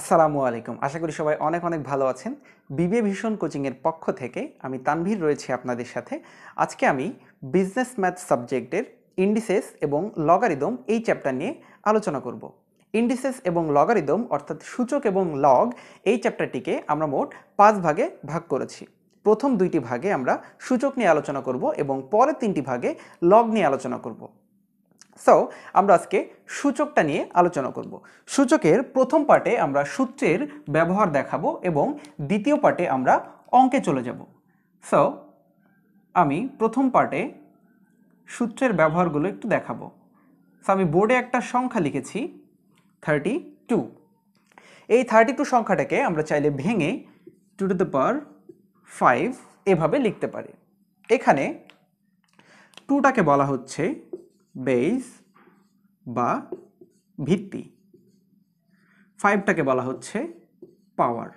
আসসালামু আলাইকুম আশা করি সবাই অনেক অনেক ভালো আছেন বিবে ভীষণ কোচিংয়ের পক্ষ থেকে আমি তানভীর রয়েছি আপনাদের সাথে আজকে আমি বিজনেস ম্যাথ সাবজেক্টের ইন্ডিসেস এবং লগারিদম এই চ্যাপ্টার নিয়ে আলোচনা করব ইন্ডিসেস এবং লগারিদম অর্থাৎ সূচক এবং লগ এই চ্যাপ্টারটিকে আমরা মোট পাঁচ ভাগে ভাগ করেছি প্রথম দুইটি ভাগে আমরা সূচক নিয়ে আলোচনা করব এবং পরের তিনটি ভাগে লগ নিয়ে আলোচনা করব সো আমরা আজকে সূচকটা নিয়ে আলোচনা করব সূচকের প্রথম পার্টে আমরা সূত্রের ব্যবহার দেখাবো এবং দ্বিতীয় পার্টে আমরা অঙ্কে চলে যাব সো আমি প্রথম পার্টে সূত্রের ব্যবহারগুলো একটু দেখাবো সো আমি বোর্ডে একটা সংখ্যা লিখেছি থার্টি টু এই থার্টি টু সংখ্যাটাকে আমরা চাইলে ভেঙে two to the power five এভাবে লিখতে পারি এখানে টুটাকে বলা হচ্ছে বেস বা ভিত্তি ফাইভটাকে বলা হচ্ছে পাওয়ার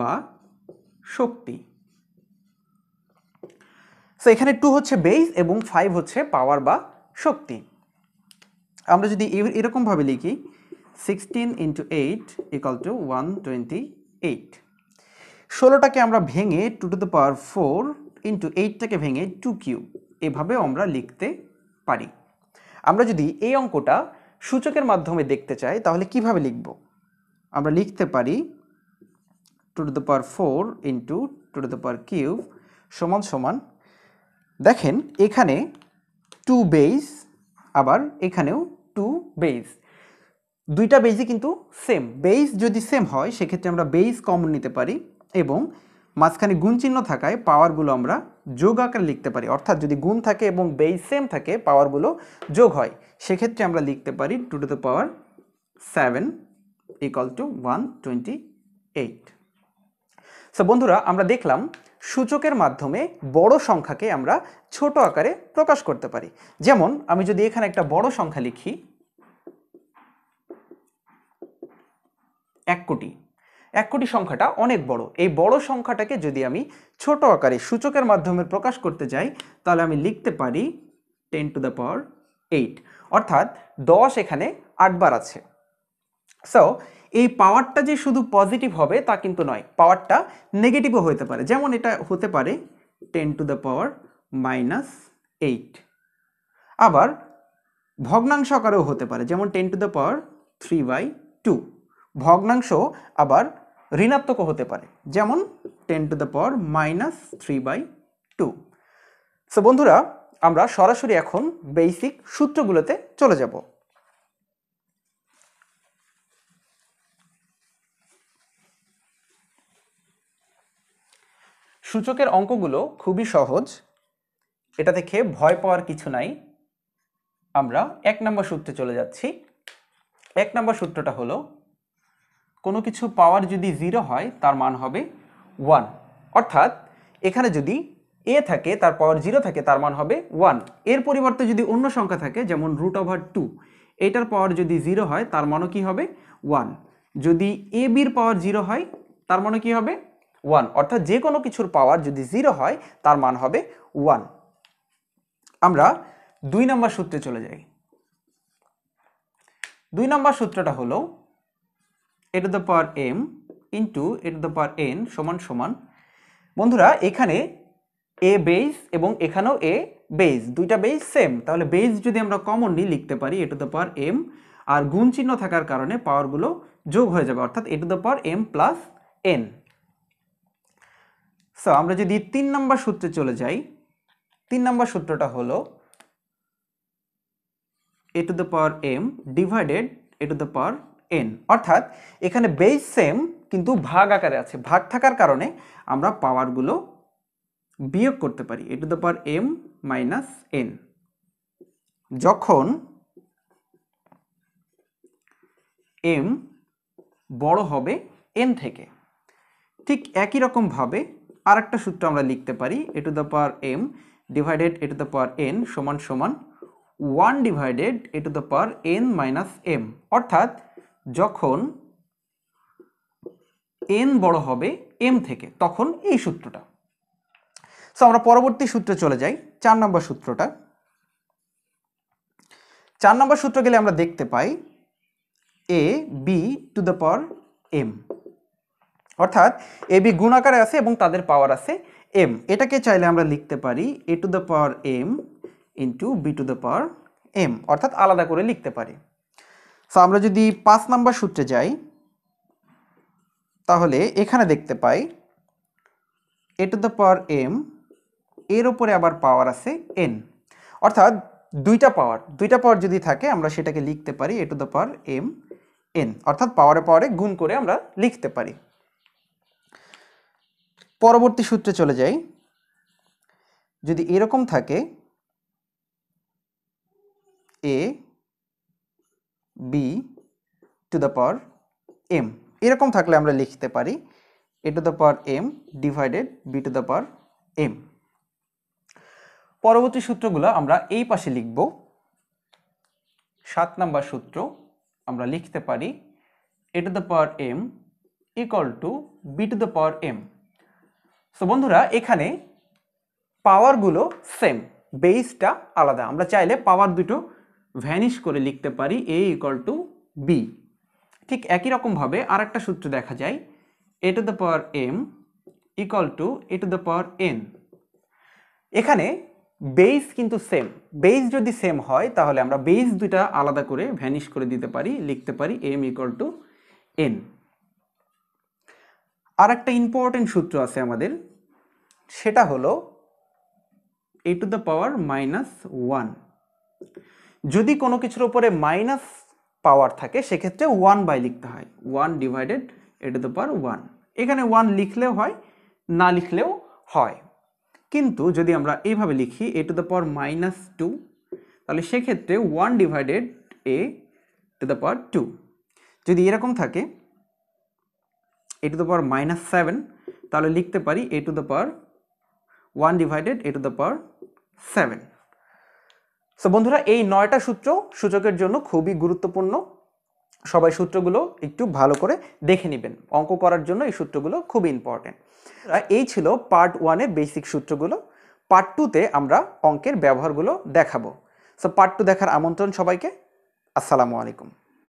বা শক্তি সো এখানে টু হচ্ছে বেস এবং ফাইভ হচ্ছে পাওয়ার বা শক্তি আমরা যদি এরকমভাবে লিখি sixteen into eight equal to one twenty eight ষোলোটাকে আমরা ভেঙে two to the power four into এইটটাকে ভেঙে টু কিউব এভাবেও আমরা লিখতে পারি আমরা যদি এই অঙ্কটা সূচকের মাধ্যমে দেখতে চাই তাহলে কিভাবে লিখব আমরা লিখতে পারি two to the power four into two to the power cube সমান সমান দেখেন এখানে টু বেস আবার এখানেও টু বেজ দুইটা বেজই কিন্তু সেম বেস যদি সেম হয় সেক্ষেত্রে আমরা বেস কমন নিতে পারি এবং মাঝখানে গুণ চিহ্ন থাকায় পাওয়ারগুলো আমরা যোগ আকারে লিখতে পারি অর্থাৎ যদি গুণ থাকে এবং বেই সেম থাকে পাওয়ারগুলো যোগ হয় সেক্ষেত্রে আমরা লিখতে পারি two to the power seven equal to one twenty eight so বন্ধুরা আমরা দেখলাম সূচকের মাধ্যমে বড় সংখ্যাকে আমরা ছোট আকারে প্রকাশ করতে পারি যেমন আমি যদি এখানে একটা বড় সংখ্যা লিখি এক কোটি এক কোটি সংখ্যাটা অনেক বড় এই বড় সংখ্যাটাকে যদি আমি ছোট আকারে সূচকের মাধ্যমে প্রকাশ করতে যাই তাহলে আমি লিখতে পারি ten to the power eight অর্থাৎ দশ এখানে আটবার আছে সো এই পাওয়ারটা যে শুধু পজিটিভ হবে তা কিন্তু নয় পাওয়ারটা নেগেটিভও হতে পারে যেমন এটা হতে পারে ten to the power minus eight আবার ভগ্নাংশ আকারেও হতে পারে যেমন ten to the power three by two ভগ্নাংশ আবার ঋণাত্মকও হতে পারে যেমন ten to the power minus three by two so বন্ধুরা আমরা সরাসরি এখন বেসিক সূত্রগুলোতে চলে যাব সূচকের অঙ্কগুলো খুবই সহজ এটা দেখে ভয় পাওয়ার কিছু নাই আমরা এক নম্বর সূত্রে চলে যাচ্ছি এক নম্বর সূত্রটা হলো কোনো কিছু পাওয়ার যদি জিরো হয় তার মান হবে ওয়ান অর্থাৎ এখানে যদি এ থাকে তার পাওয়ার জিরো থাকে তার মান হবে ওয়ান এর পরিবর্তে যদি অন্য সংখ্যা থাকে যেমন রুট ওভার টু এটার পাওয়ার যদি জিরো হয় তার মানও কি হবে ওয়ান যদি এ বির পাওয়ার জিরো হয় তার মানে কি হবে ওয়ান অর্থাৎ যে কোনো কিছুর পাওয়ার যদি জিরো হয় তার মান হবে ওয়ান আমরা দুই নম্বর সূত্রে চলে যাই দুই নম্বর সূত্রটা হলো A to the power M into A to the power N সমান সমান বন্ধুরা এখানে এ বেস এবং এখানেও এ বেজ দুইটা বেস সেম তাহলে বেস যদি আমরা কমনলি লিখতে পারি A to the power M আর গুণ চিহ্ন থাকার কারণে পাওয়ারগুলো যোগ হয়ে যাবে অর্থাৎ A to the power M plus N so আমরা যদি তিন নম্বর সূত্রে চলে যাই তিন নম্বর সূত্রটা হলো A to the power M divided A to the power N অর্থাৎ এখানে বেস সেম কিন্তু ভাগ আকারে আছে ভাগ থাকার কারণে আমরা পাওয়ারগুলো বিয়োগ করতে পারি A to the power M minus N যখন এম বড় হবে এন থেকে ঠিক একই রকমভাবে আর একটা সূত্র আমরা লিখতে পারি A to the power M divided A to the power N সমান সমান one divided A to the power N minus M অর্থাৎ যখন এন বড় হবে এম থেকে তখন এই সূত্রটা সো আমরা পরবর্তী সূত্রে চলে যাই চার নম্বর সূত্রটা চার নম্বর সূত্র গেলে আমরা দেখতে পাই A B to the power M অর্থাৎ এ বি গুণ আকারে আছে এবং তাদের পাওয়ার আছে এম এটাকে চাইলে আমরা লিখতে পারি A to the power M into B to the power M অর্থাৎ আলাদা করে লিখতে পারি সো আমরা যদি পাঁচ নাম্বার সূত্রে যাই তাহলে এখানে দেখতে পাই A to the power M এর ওপরে আবার পাওয়ার আছে এন অর্থাৎ দুইটা পাওয়ার দুইটা পাওয়ার যদি থাকে আমরা সেটাকে লিখতে পারি A to the power M N অর্থাৎ পাওয়ারে পাওয়ারে গুণ করে আমরা লিখতে পারি পরবর্তী সূত্রে চলে যাই যদি এরকম থাকে A B to the power M এরকম থাকলে আমরা লিখতে পারি A to the power M divided B to the power M পরবর্তী সূত্রগুলো আমরা এই পাশে লিখব সাত নাম্বার সূত্র আমরা লিখতে পারি A to the power M equal to B to the power M so বন্ধুরা এখানে পাওয়ারগুলো সেম বেসটা আলাদা আমরা চাইলে পাওয়ার দুটো ভ্যানিশ করে লিখতে পারি এ ইকাল টু বি ঠিক একই রকমভাবে আর একটা সূত্র দেখা যায় A to the power M equal to A to the power N এখানে বেস কিন্তু সেম বেস যদি সেম হয় তাহলে আমরা বেস দুটা আলাদা করে ভ্যানিশ করে দিতে পারি লিখতে পারি এম ইকাল টু এন আর একটা ইম্পর্টেন্ট সূত্র আছে আমাদের সেটা হলো A to the power minus one যদি কোনো কিছুর উপরে মাইনাস পাওয়ার থাকে সেক্ষেত্রে ওয়ান বাই লিখতে হয় one divided A the power one এখানে ওয়ান লিখলেও হয় না লিখলেও হয় কিন্তু যদি আমরা এইভাবে লিখি A to the power minus two তাহলে সেক্ষেত্রে one divided A to the power two যদি এরকম থাকে A to the power minus seven তাহলে লিখতে পারি A to the power one divided A to the power seven so বন্ধুরা এই নয়টা সূত্র সূচকের জন্য খুবই গুরুত্বপূর্ণ সবাই সূত্রগুলো একটু ভালো করে দেখে নেবেন অঙ্ক করার জন্য এই সূত্রগুলো খুব ইম্পর্টেন্ট এই ছিল পার্ট ওয়ানে বেসিক সূত্রগুলো পার্ট টুতে আমরা অঙ্কের ব্যবহারগুলো দেখাবো সো পার্ট টু দেখার আমন্ত্রণ সবাইকে আসসালামু আলাইকুম